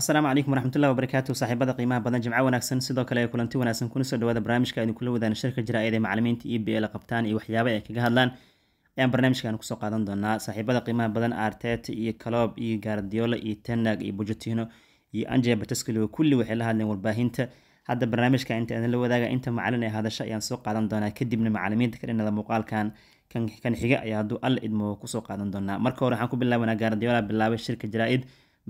asalaamu calaykum waraxmatullahi wabarakaatu saaxiibada qiimaha badan jimca wanaagsan sidoo kale kulanti wanaagsan kuna soo dhawaada barnaamijka aynu kula wadaana shirka jaraa'id ee macalimiinta e b a qabtaan iyo waxyaaba ay kaga hadlaan ayaan barnaamijkan kusoo qaadan doonaa saaxiibada qiimaha badan artet iyo caloob iyo gaardiola iyo tenag iyo bujatino iyo anje batescolo kulli waxay la hadleen warbaahinta hadda barnaamijka inta adan wadaaga inta macalin ee hadasha ayaan soo qaadan doonaa kadibna macalimiinta ka dhinada muuqaalkan kan xiga ayaa hadduu alla idmo kusoo qaadan doonaa marka hore waxaan ku bilaabanaa gaardiola bilaabay shirka jaraa'id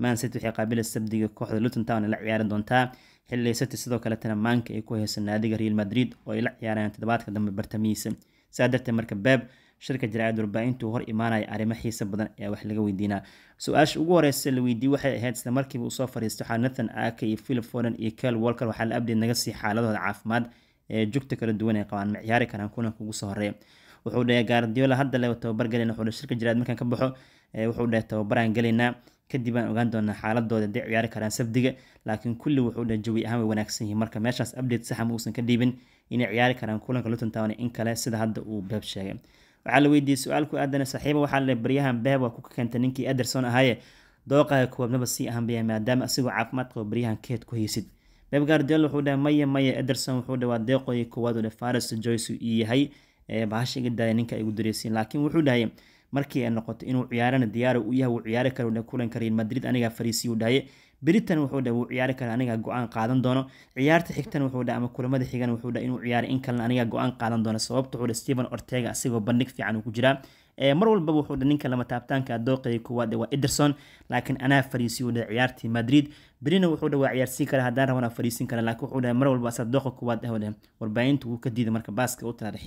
mancity waxay qaabilaysa sabdiga kooxda luton town ay la ciyaari doontaa xilli city sidoo kaletana maanka ay ku heyso naadiga real madrid oo ay la ciyaarayaan toddobaadka dambe bartamihiisa saa darteed marka beeb shirka jaraa'id warbaahintuu hor imaanaya arrimo xiisa badan ayaa wax laga weydiinaa su-aasha ugu horeysa la weydiiyey waxay ahayd isla markiiba uusoo fadhiisto waxaa nathan aka iyo philip foden iyo kel walker waxaa la abdeed naga sii xaaladooda caafimaad ee joogta kala duwan ay qabaan ma ciyaari karaan kulanka ugu soo horeeya wuxuu dhahay gaardiola hadda le tababar galayn wuxuu dhahay shirka jaraa'id markaan ka baxo wuxuu dhahay tababaraan galaynaa kadib aan ogaan doonaa xaaladooda haday ciyaari karaan safdiga laakiin kulli wuxuu dhan jawi ahaan way wanaagsan yihiin marka meeshaas update saxa muusan ka dhiibin inay ciyaari karaan kulanka Luton Town in kale sida hadda uu Pep sheegay waxaa la weydiiyey su'aal ku aadan saaxiiba waxaa la baryahan Pep waa ku keentay ninkii Ederson ahaaye dooqaha koobnaba sii ahaan bay maadaama asigoo caafimaad qabo baryahan keed ku haysid Pep Guardiola wuxuu dhahay maya maya Ederson wuxuu dhawaa deeqooyay koowaad oo Faris Joyce uu yahay baashiga daaya ninka ay ugu dareysiin laakiin wuxuu dhahay markii ay noqoto inuu ciyaarana diyaara u yahay wuu ciyaari kara una kulan karayn madrid anigaa fariisiyu dhaye beritan wuxuu dha wuu ciyaari kara anigaa go-aan qaadan doono ciyaarta xigtan wuxuu dha ama kulamada xigan wuxuu dha inuu ciyaari in kalena anigaa go-aan qaadan doono sababta wuxuu dha stephen ortega isagoo bandhig fiican uu ku jiraa eh, mar walbaba wuxuu dha ninka lama taabtaanka dooqeya koowaad waa ederson laakiin anaa fariisiyuu dha ciyaartii madrid berina wuxuu dha waa ciyaarsiin kara haddaan rabana fariisin kara laakiin wuxuu dha mar walba asaa dooqa koowaad ah warbaahinta wuu ka diiday marka baaska u tala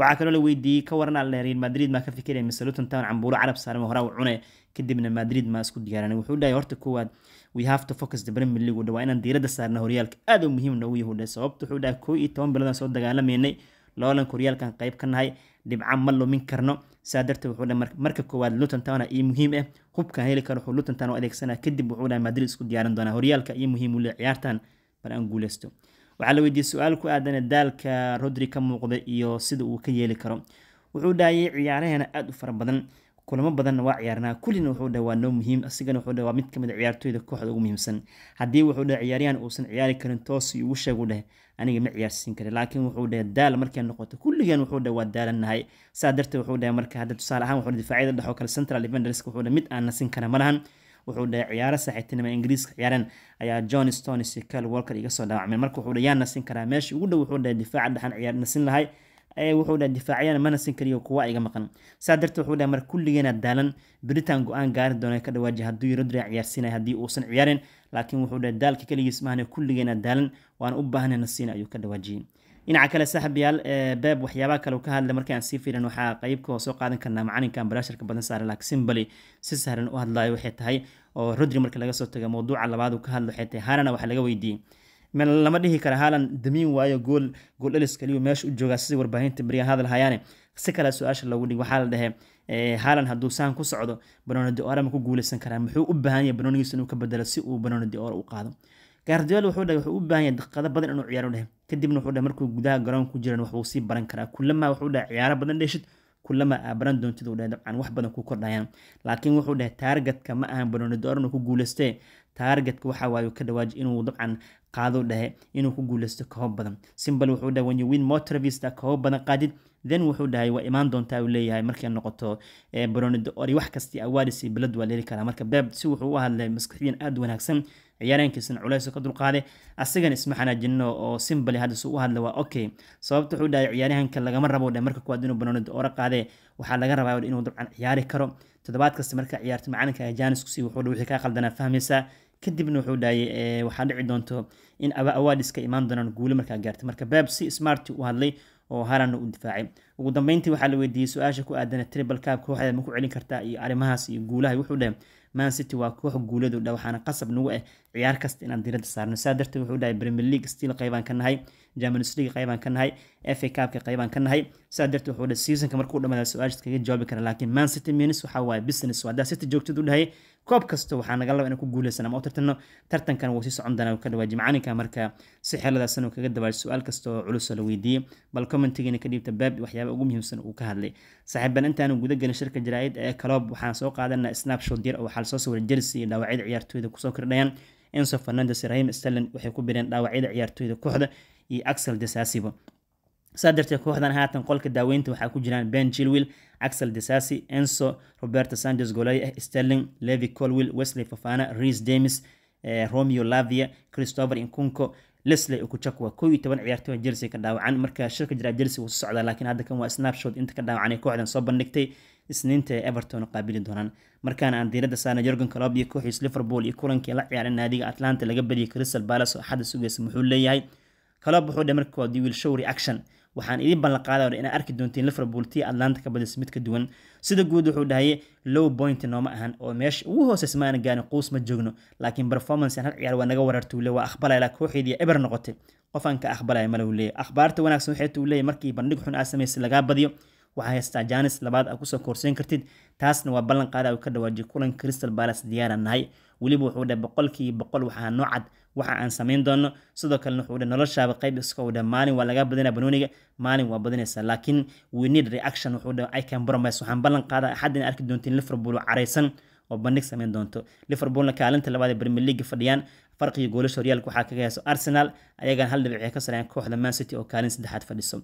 waxaa kaloo la weydiiyey ka waran aldheeriin madrid maa ka fikiraya mise luton cambuulo carab saaran horaa u cune kadibna madrid maa isku diyaaran wuxuu dhahay horta koowaad we have to focus the premier league udha waa inaan diiradda saarna horyaalka aad u muhiim noogu yahudha sababta wuxuu dhahay koo iyo toban biladan soo dagaalamaynay loolanka horyaalkan qayb ka nahay dhibca ma lumin karno saa darteed wuxuu dhahay marka koowaad luton iyo muhiim ah eh. hubkaan heli karo wuxuu luton u adeegsanaa kadib wuxuu dhahay madrid isku diyaaran doonaa horyaalka iyo muhiim ule ciyaartan bal aan guuleysto waxaa la weydiiyey su-aal ku aadan daalka rodri ka muuqda iyo sida uu ka yeeli karo wuxuu dhahayay ciyaaraheena aada u fara badan kulamo badanna waa ciyaarnaa kullina wuxuu dhaha waa noo muhiim asigana wuxuu dhaha waa mid kamid a ah ciyaartooyda kooxda ugu muhiimsan haddii wuxuu dhaha ciyaaryahan uusan ciyaari karin toos igu sheegu dheh aniga ma ciyaarsiin karin laakiin wuxuu dhaha daal markay noqoto kulligeen wuxuu dhaha waa daalannahay saa darteed wuxuu dhaha marka hadda tusaale ahaan wuxuu dhaha difaacyada dhexoo kale central defenderska wuxuu dhaha mid aan nasin kara ma wuxuu dhahay ciyaaro saaxiibtinimo ingiriiska ciyaareen ayaa john stone sikal walker iga soo dhaawacmeen marka wuxuu dhahay yaa nasin karaa meesha ugu dhow wuxuu dhahay difaaca dhexan ciyaar nasin lahay wuxuu dhahay difaaciyana ma nasin kariyo kuwa iga maqan saa darteed wuxuu dhahay mar kulligeena daalan biritaan go-aan gaari doona ka dhawaaji hadduu yaradri ciyaarsiinaya haddii uusan ciyaaren laakiin wuxuu dhahay daalka keligiis maahane kulligeena daalan waan u baahnay nasin ayuu ka dhawaajiyey dhinaca kale saaxibayaal eh, beeb waxyaabaa kale ka hadlay markii aan sii fiilin waxaa qeybka soo qaadan karnaa macalinkan balaasharka badan saaran laaksimbali si sahlan u hadlayo waxay tahay oo rodri marka laga soo tago mowduuca labaad uu ka hadlo waxay tahay haalana ah, waxaa laga weydiiyey lama dhihi kara haalan damiin waayo gool gool dhalis kaliyu meesha u joogaa sidii warbaahinta beriya hadal hayaane si kale su-aasha loogu dhig waxaa la dhahee eh, haalan hadduu saan ku socdo banoonidi oora ma ku guuleysan karaa muxuu u baahan yahay banoonigiisa inuu ka bedelo si uu banoonidi oora u qaado gardiol wuxuu dhahay wuxuu u baahan yahay daqiiqado badan inuu ciyaaro dhahay kadibna wuxuu dhahay markuu gudaha garoon ku jiran wax sii baran karaa kulama wuxuu dhahay ciyaaro badan dheeshid kulama aa baran doontid uu dhahay dabcan wax badan ku kordhayaan laakiin wuxuu dhahay taargetka ma ahan banonidor inuu ku guulaystee taargetka waxa waaye ka dhawaaji inuu dabcan qaado dhahe inuu ku guulaysto koob badan simbal wuxuu dhahay when win more travista badan qaadid then wuxuu dhahay waa imaan doontaa uu leeyahay markay noqoto baronidor wax kastii awaadis bilad waa leeli karaa marka beeb si wuxuu u hadlay maskaxiyan aada wanaagsan ciyaaryaankiisna culeys ka dulqaada asagan isma xanaajino oo simbali haddis u hadla waa okay sababta wuxuu dhahay ciyaaryahanka lagama rabo dhe marka kuwaad inuu banoonid oora qaadee waxaa laga rabaa inuu dabcan ciyaari karo toddobaad kasta marka ciyaarto macalinka janiskusi wuxuu wixii kaa qaldanaa fahmaysaa kadibna wuxuu dhahay eh, waxaa dhici doonto in awaadiska imaan doonaan guule markaa gaarta marka beeb si smart u hadlay oo halanna u difaacay ugu dambeyntii waxaa la weydiiyey su-aasha ku aadan tribal cap kooxdeed ma ku celin kartaa iyo arrimahaas iyo guulaha wuxuu dhahay man city waa koox guuladuu dha waxaana qasab nagu ah ciyaar kasta inaan diradda saarno saa darteed wuxuu dhahay premier league stil qeybaan ka nahay jamans league qaybaan ka nahay fa a cabka qaybaan ka nahay sidaa darteed wuxuu seasonka markuu dhamaada su-aashaas kaga jawaabi kara laakiin man city minis waxaa waaye business haddaa city joogtid u dhahay koob kasta waxaa naga laba inaan ku guulaysan ama u tartanno tartankan wuu sii socon doonaa ka dhawaa jimcaninka marka si xeeladaasanu kaga dabaal su-aal kasta oo culusa la weydiiyey bal commentigiina ka dhiibta waxyaaba ugu muhiimsan uu ka hadlay saaxiibaan intaanu guda gelin shirka jaraa'id ee kaloob waxaan soo qaadanaa snapshot yar oo waxaa lasoo sawiray jersey iyo dhaawacyada ciyaartooyda kusoo kordhayan enso fernandes rahim sterlin waxay ku bireen dhaawacyada ciyaartooyda kooxda iyo axel desasibo saa darteed kooxdan haatan qolka daaweynta waxaa ku jiraan ben jilwill axel desasi enso roberto sandes golay ah sterling levi colwill wesley fafana reis demis eh, romeo lavia christopher inkunko lesley okujaku waa iyo toban ciyaartooy chelsea ka dhaawacan marka shirka jiraa chelsea wuu socdaa laakiin hadda kan waa snapshot inta ka dhaawacan kooxdan soo bandhigtay isniinta ee everton qaabili doonaan markaan aan diirada saarna jorgan colob iyo kooxiis liverpool iyo kulankii la ciyaaran naadiga atlanta laga badiyay crystal palace oo axadda sugaysa muxuu leeyahay colob wuxuu dhe markoodii wiil show reaction waxaan idiin ballan qaada inaad arki doontiin liverpool tii atlanta ka badis mid ka duwan sida guud wuxuu dhahay low point nooma ahan oo meesha ugu hooseysa maana gaarin quus ma joogno laakiin performance aan hal ciyaar waa naga warartuule waa aqbalayla kooxeedii eber noqotay qofaan ka aqbalaya malowleeya akhbaarta wanaagsan waxay tuuleeya markii bandhig xun aa samaysay lagaa badiyo waxaa haystaa janis labaad a ah kusoo koorsayn kartid taasna waa ballanqaada ah u ka dhawaajiyay kulan crystal balas diyaaran nahay weliba wuxuu dhe boqolkii boqol waxaa noo waxa aan samayn doono sidoo kalena wuxuu dhe noloshaaba qayb iska uu maalin waa lagaa badinaa banooniga maalin waa badinaysaa laakiin we need reaction wuxuu dhe i can promise waxaan ballan qaadaa axad arki doontiin liverpool oo caraysan oo bandhig samayn doonto liverpoolna kaalinta labaad ee premier league fadhiyaan farqiga goolasha horyaalka waxaa kaga hayso arsenal ayagaan hal dhibci ka sarayaan kooxda man city oo kaalin saddexaad fadhiso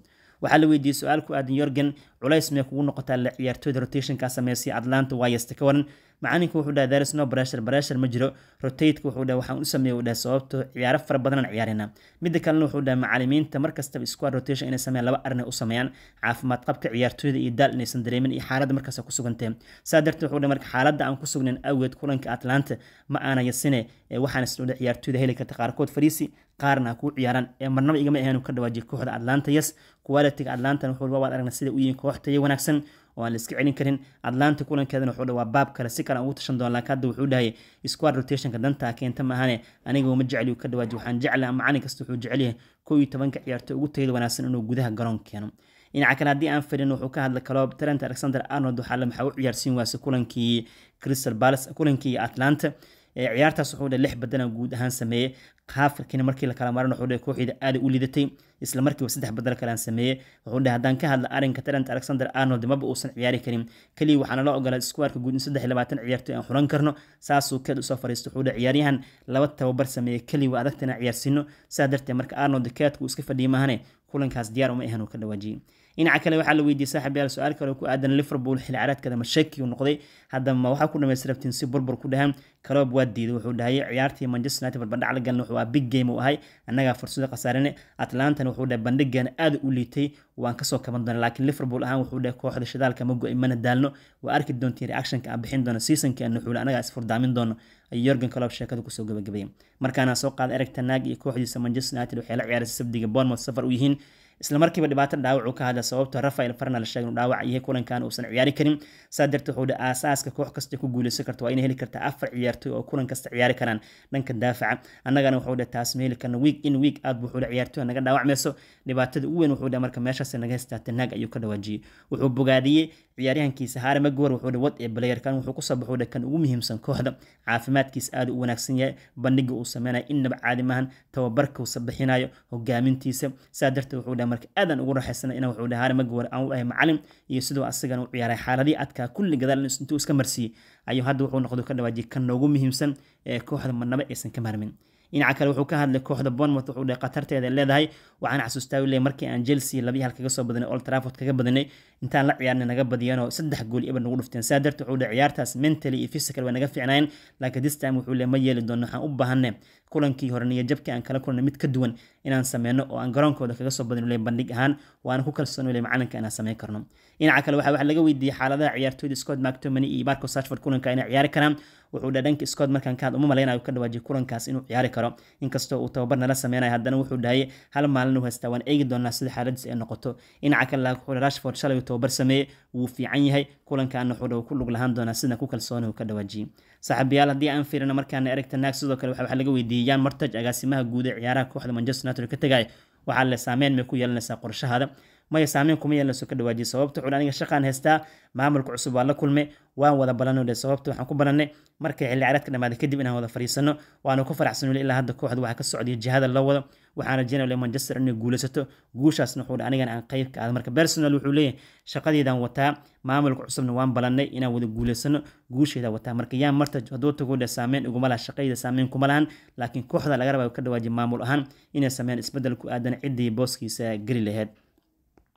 waxaa la weydiiyey su-aal ku aadan yorgen culays mee kugu noqotaa la ciyaartooyda rotationka sameysay atlanta wayeste ka waran macalinka wuxuu dhaha there's no pressure pressure ma jiro rotateka wuxuu dhaha waxaan u sameeyey uu dhaha sababto ciyaaro fara badanaan ciyaarina midda kalena wuxuu dhaha macalimiinta mar kastaba squad rotation inay sameeyaan laba arrin u sameeyaan caafimaad qabka ciyaartooyda iyo daal inaysan dareemin iyo xaaladda markaas ku sugantee saa darteed wuxuu dhaha marka xaaladda aan ku sugnayn awgeed kulanka atlanta ma aana yasine waxaan isdhoodha ciyaartooyda heli karta qaarkood fariisi qaarna ku ciyaaraan ee marnaba igama ahayn ka dhawaajiyay kooxda atlantias qualitiga atlantan wax walba aragna sida u yihiin koox wanaagsan oo aan la celin karin atlanta kulankeedana wuxuu dhawaa baab kale si kale aan ugu tashan doon laakiin hadda wuxuu dhahay squad rotationka danta ah keenta maahane aniga ma jecli ka dhawaaji waxaan jecla macalin kasta wuxuu jecelyahay koow iyo tobanka ciyaartay ugu tayada wanaagsan inuu gudaha garoon keeno dhinaca kale haddii aan fadhin wuxuu ka hadla kaloo tarent alexander arnold waxaa maxaa u ciyaarsiin waase kulankii crystal palace kulankii atlanta ciyaartaas wuxuu lix badana guud ahaan sameeyey kaafarkiina markii lakala kala marin wuxuu dhahay kooxida aaday u liidatay isla markiiba saddex badal kale aan sameeyey wuxuu dhahay haddaan ka hadla arrinka tarant alexander arnold maba uusan ciyaari karin keliya waxaana la ogolaa iskuwaarka guud in saddex labaatan ciyaartoy aan xulan karno saasuu keed usoo fariistay wuxuu dhahay ciyaaryahan laba tababar sameeyey keliya waa adagtana ciyaarsiino sidaa darteed marka arnold keedku uu iska fadhiyay maahane kulankaas diyaar uma ahan uu ka dhawaajiyey dhinaca kale waxaa la weydiiyey saaxiibyaal su-aal kale ku aadan liverpool xil caraadkada ma shaki uu noqday haddaba ma waxaa ku dhamaysti si burbur ku dhahan kaloob waa diiday wuxuu dhahay ciyaartii manchester united barbandhac la galna waa big game uu ahay annagaa fursado khasaarine atlantan wuxuu dhahay bandhigan aad u liitay waan kasoo kaban doona laakiin liverpool ahaan wuxuu dhahay kooxda shidaalka ma go-ay mana daalno waa arki doontiin reactionka aan bixin doono seasonka aan annagaa isfurdaamin doono ayuu yorgan kaloob sheekada kusoo gabagabayay markaana soo qaada ereg tanaag iyo kooxdiisa manchester united waxay la ciyaaraysa sabdiga bournemouth safar u yihiin islamarkiiba dhibaatan dhaawacu ka hadla sababta rafael farnal sheegay dhaawac yahay kulankan uusan ciyaari karin saa darteed wuxuu aasaaska koox kasta ku guuleysan karta waa inay heli karta afar ciyaartooy oo kulan kasta ciyaari karaan dhanka daafaca annagana wuxuu dhe taas ma heli karna wiig in wiig aad buu xuula ciyaartooy naga dhaawacmayso dhibaatada ugu weyn wuxuu dhe marka meeshaas naga hestaata naag ayuu ka dhawaajiyey wuxuu bogaadiyey ciyaaryahankiisa haare magowar wuxuu dhe wad ee balayarkan wuxuu ku soo baxuu kan ugu muhiimsan kooxda caafimaadkiisa aad u wanaagsan yahay bandhiga uu sameynaya innaba caadi maahan tababarkuusa bixinayo hogaamintiisa saa darteed wuxuu dhe marka aadaan ugu raaxaysana inaan wuxuu dhahaare magawar aan u ahay macalin iyo sidoo asagan u ciyaaray xaaladii adkaa kulli gadaal intuu iska marsiiyey ayuu hadda wuxuu noqdo ka dhawaajiye ka noogu muhiimsan ee kooxda madnabo aysan ka maarmin dhinaca kale wuxuu ka hadlay kooxda bournemouth wuxuu dhahay khatarteeda leedahay waxaan xasuustaa wille markii aan chelsea labiyi kaga soo badinay old trafford kaga badinay intaan la ciyaarnay naga badiyeenoo saddex gool iba nagu dhufteen saa darteed wuxuu dhahay ciyaartaas mentally iyo physical way naga fiicnaayeen laakiin this time wuxuu leey ma yeeli doono waxaan u baahanay kulankii hore niyo jabkii aan kala kulnay mid ka duwan inaan sameyno oo aan garoonkooda kaga soo badin wille bandhig ahaan waana ku kalsoon wille macalinka inaan sameyn karno dhinaca kale waxaa waxa laga weydiiyey xaaladaha ciyaartooyda scott mctominay iyo marco sashford kulanka inay ciyaari karaan wuxuu dhadhanki scott markankaad uma malaynaya ka dhawaajiy kulankaas inuu ciyaari karo inkastoo uu tababar nala sameynaya haddana wuxuu dhahay hal maalin haystaa waan eegi doonaa sida xaaladiisa ay noqoto dhinaca kale wuxuu rashford shalay tababar sameeyey wuu fiican yahay kulankaana wuxuu ku lug lahaan doonaa sida ku kalsoona uu ka dhawaajiyey saaxiibayaal haddii aan fiirina markaana erigta naag sidoo kale waxaa laga weydiiyey yaan martaj agaasimaha guud ee ciyaaraha kooxda manchester united ka tagay waxaa le saameyn may ku yeelanaysaa qorshahaada maya saameyn kuma yeelnayso ka dhawaajiye sababta cun aniga shaqaan haystaa maamulka cusub waa la kulme waan wada balanno dhe sababta waxaan ku balannay markay xilli caraadka dhamaaday kadib inaan wada fadhiisanno waanu ku faraxsano ilaa hadda kooxda waxaa ka socday jihada la wado waxaan rajeynaya Manchester inay guulaysato guushaasna wuxuu anigan aan qayb ka ahay marka Arsenal wuxuu leeyahay shaqadeedan wataa maamulka cusubna waan balannay inaan wada guulaysano guusheeda wataa marka yaa marta haduu tago dhe saameyn uguma laha shaqayda saameyn kuma lahan laakiin kooxda laga raba ka dhawaajin maamul ahaan inay sameeyaan isbeddel ku aadan ciddii booskiisa geli lahayd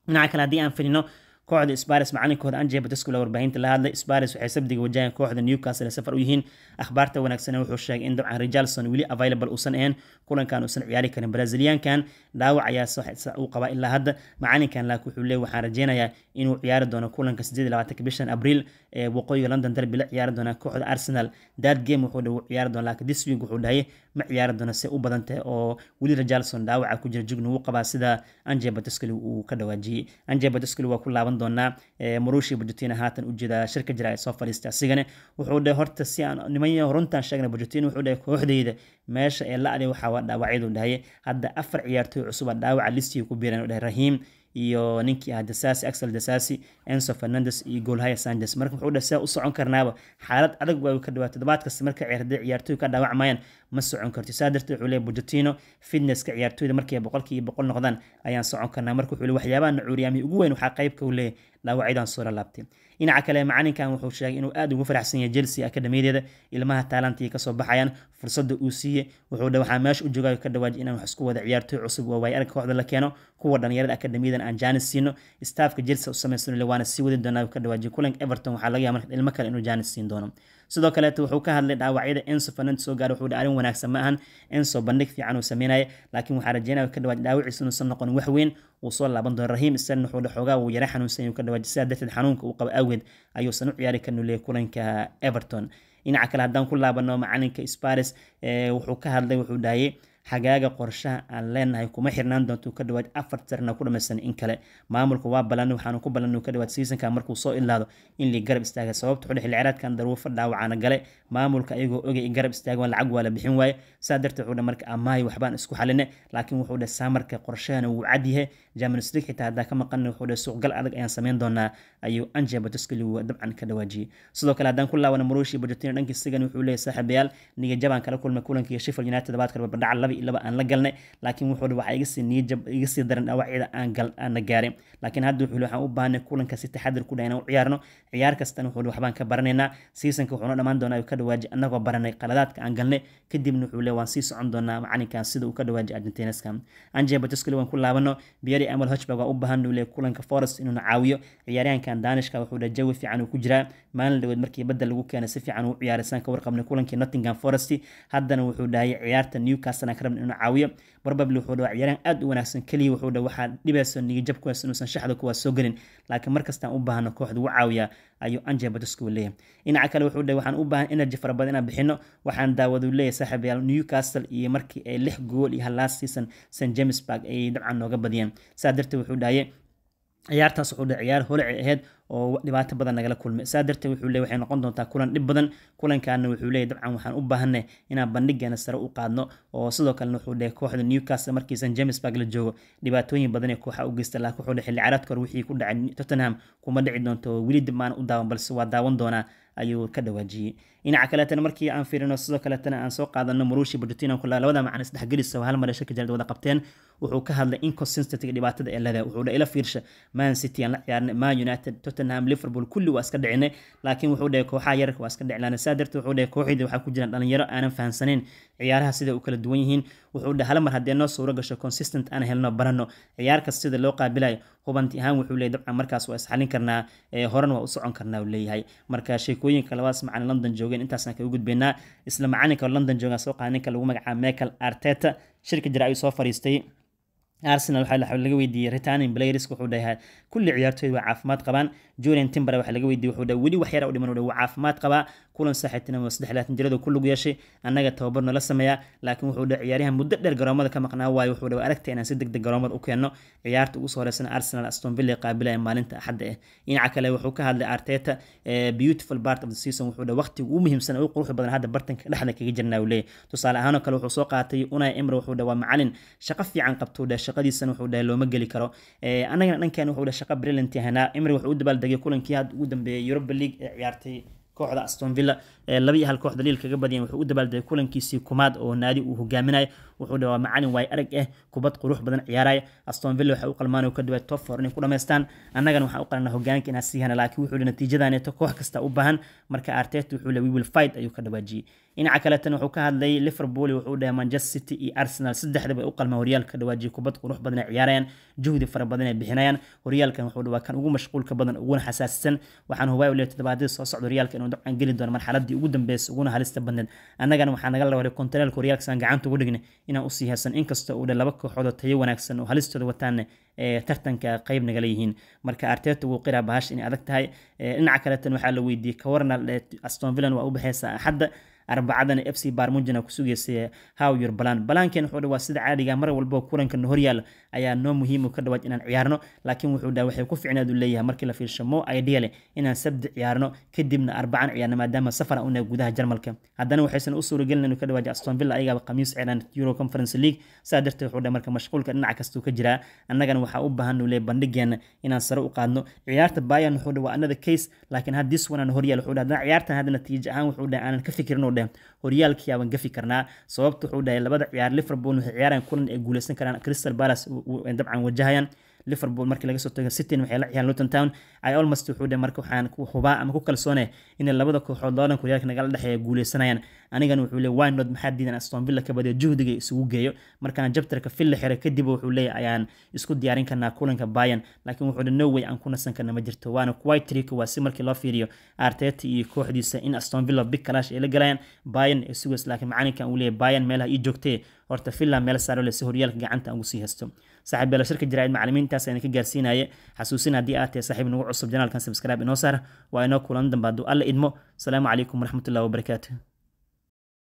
dhinaca kale haddii aan fidino kooxda spars macalinkooda anjey batescu la warbaahinta la hadlay spars waxay sabdiga wajahan kooxda newcastle safar u yihiin akhbaarta wanaagsan wuxuu sheegay in dabcan richardson weli available uusan ahayn kulankan uusan ciyaari karin braziliankan dhaawac ayaa uu qabaa ilaa hadda macalinkan laakiin wuxuu leey waxaan rajeynayaa inuu ciyaari doono kulanka bishan abriil ee waqooyiga london derby la ciyaari doona kooxda arsenal that game wuxuu ciyaari doona laakiin this week wuxuu dhahayay ma ciyaari doono se u badan tahay oo weli rajalson dhaawaca ku jira jugna wuu qabaa sida anje batoscoli uu ka dhawaajiyey anje batoscoli waa ku laaban doonaa eh, marushi bajotina haatan u shirka jira ee soo fadhiista asigane wuxuu dhahay horta si aan nimanya runtaan sheegna bajotina wuxuu dhahay kooxdayda meesha ee la-day waxaa waa dhaawacyadu dhahay hadda afar ciyaartooy cusub dhaawaca listiga ku biiran dhahay rahiim iyo ninkii ahaa dasaasi axel dasaasi enso fernandes iyo golhaya sandes marka wuxuu dhasee u socon karnaaba xaalad adag waa ka dhawaa toddobaad kasta marka ciyaarda ciyaartooy ka dhaawacmayaan ma socon karto saa darteed wuxuu leeyahy bujatino fitnesska ciyaartooyda markay boqolkiiyo boqol noqdaan ayaan socon karnaa marka wuxuu leeyahy waxyaabaha nacuuriyaamihii ugu weyn waxaa qeybka u leeyahy dhaawacyadaan soola laabtay dhinaca kale macalinkan wuxuu sheegay inuu aada ugu faraxsan yahay chelsea akadamiyadeeda ilmaha taalantii kasoo baxayaan fursadda uu siiyey wuxuu waxaa meesha u jooga ka dhawaaji inaan wax isku wada ciyaartoy cusub oo waay arag kooxda la keeno kuwa dhalinyarada akadamiyadan aan jaanis siino staafka chelsea u samaysano waana sii wadi doonaa ka dhawaaji kulanka everton waxaa laga yaaba ilmo kale inuu jaanis siin doono sidoo kaleet wuxuu ka hadlay dhaawacyada enso fernandes soo gaara wuxuu dhi arrin wanaagsan ma ahan enso bandhig fiican uu sameynaya laakiin waxaa rajeynaya ka dhawaaj dhaawaciisa inuusan noqon wax weyn wuu soo laaban doona rahiim islan wuxuu dhi xoogaa wuu yara xanuunsan yuu ka dhawaaj sidaa darteed xanuunka uu qabo awgeed ayuusan u ciyaari karin leeyahay kulanka everton dhinaca kale haddaan ku laabano macalinka sparis wuxuu ka hadlay wuxuu dhahayay xagaaga qorshaha aan leenahay kuma xirnaan doonto ka dhawaad afar tarna ku dhamaysan in kale maamulka waa balan waxaanu ku balana ka dhawaad seasonka markuu soo ilaado in li garab istaaga sababta xul xilciraadkan daruufo dhaawacana gale maamulka ayagoo ogay in garab istaagan lacag waa la bixin waaye saa darteed wuxuu marka amaayo waxbaan isku xaline laakiin wuxuu dhe saamarka qorshahana wuu cadyahay Champions League xitaa haddaa ka maqan wuxuu dhe suuqgal adag ayaan sameyn doonaa ayuu Ange Postecoglou waa dabcan ka dhawaajiyay sidoo kale haddaan ku laabana Mauricio Pochettino dhankii sigan wuxuu leeyahay saaxiibayaal niyad jabaan kala kulmay kulankii Sheffield United todobaadka badhaca laba iyo laba aan la galnay laakiin wuxuu waxaa iga sii niyajab iga sii daran dhaawacyada aan gal aan la gaarin laakiin hadda wuxuu waxaan u baahnay kulanka si taxadir ku dhahayna u ciyaarno ciyaar kastana wuxuu waxbaan ka baranaynaa seasonka wuxuuna dhammaan doonaa ka dhawaaji annagoo baranay qaladaadka aan galnay kadibna wuxuu le waan sii socon doonaa macalinkan sida uu ka dhawaaji argentinaska anje batiscole waan ku laabano biyari amal hochberg waa u baahan le kulanka forest inuuna caawiyo ciyaaryahankan danishka wuxuu le jawi fiican uu ku jiraa maalin dhaweed markii badda lagu keenay si fiican uu ciyaaray saan ka warqabnay kulankii nottingham forest haddana wuxuu dhahay ciyaarta newcastle ka rabin inuu caawiyo barbabli wuxuu dhawa ciyaaraan aad u wanaagsan keliya wuxuu dhawa waxaa dhibayso niyijabkuwaas inuusan shaxda kuwaa soo gelin laakiin markastaan u baahano kooxda ugu caawiyaa ayuu anje batusku leeyahay dhinaca kale wuxuu dhawa waxaan u baahan energy fara badan inaan bixino waxaan daawadu leeyahay saaxiibayaal newcastle iyo markii ay lix gool iyo hal season st james park ay dabcan nooga badiyeen saa darteed wuxuu dhahaye ciyaartaas oo dhe ciyaar holaci ahayd oo dhibaato badan nagala kulmay saa darteed wuxuu leey waxay noqon doontaa kulan dhib badan kulankaana wuxuu leeyahy dabcan waxaan u baahanay inaan bandhigana sare u qaadno oo sidoo kalena wuxuu dheh kooxda newcastle markiisan james la joogo dhibaatooyin badan kooxa u geysta laha kooxda xilli caraadka wixii ku dhacay tottenham kuma dhici doonto weli dib maana u daawan balse waa daawan doonaa ayuu ka dhawaajiyey dhinaca kaleetana markii aan fiirino sidoo kaleetana aan soo qaadano murushi badutino kula labada macna isdhexgelis oo hal male shaki jaalad wada qabteen wuxuu ka hadlay inconsistencyga dhibaatada ee leedahay wuxuu dha ila fiirsha man city aan la ciyaarnay man united tottenham liverpool kulli waa iska dhicinay laakiin wuxuu dhahay kooxaha yar waa iska dhiclaana saa darteed wuxuu dhahay kooxdii waxaa ku jiraan dhalinyaro aanan fahansanayn ciyaaraha sida u kala duwan yihiin wuxuu dhahay hal mar haddee noo suuro gasho consistent aan helno barano ciyaar sida loo qaabilayo hubanti ahaan wuxuu leeyahy dabcan markaas waa isxalin karnaa horan waa u socon karnaa uu leeyahay marka sheekooyinka labaas macna london jooga joogeen intaasna kaga gudbeynaa isla macalinka london jooga soo qaada ninka lagu magacaa michael arteta shirka jira ayuu soo fariistay arsenal waxaa laga weydiiyey retanin players wuxuu dhahay kulli ciyaartooyda waa caafimaad qabaan julian timber waxaa laga weydiiyey wuxuu dhahay weli wax yara ah u dhiman wuu caafimaad qabaa kulan saaxiibtinimo saddexlaatan jiradu ku lug yeeshay annaga tababarna la sameeyaa laakiin wuxuu dha ciyaaryahan muddo dheer garoomada ka maqnaa waayo wuxuu dhawa aragta inaan si degdeg garoomada u keenno ciyaarta ugu soo horeysana Arsenal Aston Villa qaabilaya maalinta Axadda ah dhinaca kale wuxuu ka hadlay Arteta beautiful part of the season wuxuu dhawa waqtiga ugu muhiimsan ugu quruxda badan hadda bartanka dhexda kaga jirnaa uu leeyahay tusaale ahaan oo kale wuxuu soo qaatay Unai Emery wuxuu dhawa macalin shaqo fiican qabto dha shaqadiisana wuxuu dhahay looma geli karo annagana dhankan wuxuu dhahay shaqo brilliant yahanaa Emery wuxuu u dabaal degay kulankii had ugu dambeeyay Europa League ee ciyaartay kooxda aston villa ee laba hal koox daliil kaga badiyeen wuxuu u dabaaldegay kulankiisii kumaad oo naadi uu hogaaminayo wuxuu dhawaa macalin waay arag ah eh, kubad qurux badan ciyaaraya aston villa waxa u qalmaanay ka dhawaad top inay ku dhamaystaan annagana waxaan u qalana hogaaminka inaan siiyana laakiin wuxuu natiijadaneeto koox kasta u baahan marka artet wuxuu le wiwil fight ayuu ka dhawaajiyey dhinaca kaleetan wuxuu ka hadlay liverpool wuxuu dhahay manchester city iyo arsenal saddexdaba ay u qalmaan horyaalka dhawaaji kubad qurux badan ay ciyaarayaan juhdi fara badan ay bixinayaan horyaalkan wuxuu dhawaa kan ugu mashquulka badan uguna xasaasisan waxaan hubaay u leeyahay soo socda horyaalka inuu dabcan geli doono marxaladii ugu dambeysay uguna halista badneed annagana waxaa naga lawalay kontareelka horyaalka saan gacanta ugu dhignay inaan usii heesan inkastoo uu dha laba kooxood tayo wanaagsan oo halistooda wataanne tartanka qayb nagala yihiin marka arteeta wuu qiraa bahash inay adag tahay dhinaca kaleetan waxaa la weydiiyey ka aston villan waa u baxeysa axadda arbacadana f c barmujina kusugaysa howyur balan balankeen wuxuu dhawaa sida caadiga ah, mar walba kulankana horyaal ayaa noo muhiimu ka dhawaad inaan ciyaarno laakiin wuxuu dhaa waxay ku ficnaadu leeyahay markii la fiirsho mo ideale inaan sabdi ciyaarno kadibna arbacan ciyaarno maadaama safar aan unahay gudaha jarmalka haddana waxaysan u suuragelin inuu ka dhawaaj aston villa ayagaba khamiis ciyaaraan euro conference league saa darteed wuxuu dhahay marka mashquulka dhinaca kastuu ka jiraa annagana waxaa u baahan nuu leeyahay bandhigeena inaan sare u qaadno ciyaarta bayan wuxuu dhahay waa another case laakiin had this horyaal wuxuu dhahay haddana ciyaartan hadda natiijo ahaan wuxuu dhahay aanan ka fikirno inuu dheh horyaalkii aan gafi karnaa sababtu wuxuu dhahay labada ciyaar Liverpool waxay ciyaarayaan kulan ay guuleysan karaan Crystal Palace dabcan wajahayaan liverpool markii laga soo tago cityn waxay la ciyaareen luton town i almost wuxuu dhe marka waxaan hubaa ama ku kalsoone inay labada kooxood loodan koryaalka nagala dhexeeya guuleysanayaan anigan wuxuu le winod maxaa diidan ah? aston villa ka juhdiga isugu geeyo markaan jabtarka filla xira kadib wuxuu leeyahy ayaan isku diyaarin karnaa kulanka bayan laakiin wuxuu dhe no aan ku nasan karna ma jirto waana quite waa si markii loo fiiriyo arteta iyo kooxdiisa in aston villa big clash ay la galayaan bayan ee laakiin macalinkan uu leeyahy bayan meelaha ii joogtee horta villa meel saaro le si horyaalka gacanta aan ugu sii haysto saaxiib beelashirka jaraa'id macalimiintaas ayna ka gaarsiinaya xasuusin haddii aad tahay saaxiib nagu cusub janaalkan sabskrib inoo saara waa inoo kulan dambe hadduu alla idmo asalaamu calaykum waraxmatullahi wabarakaatu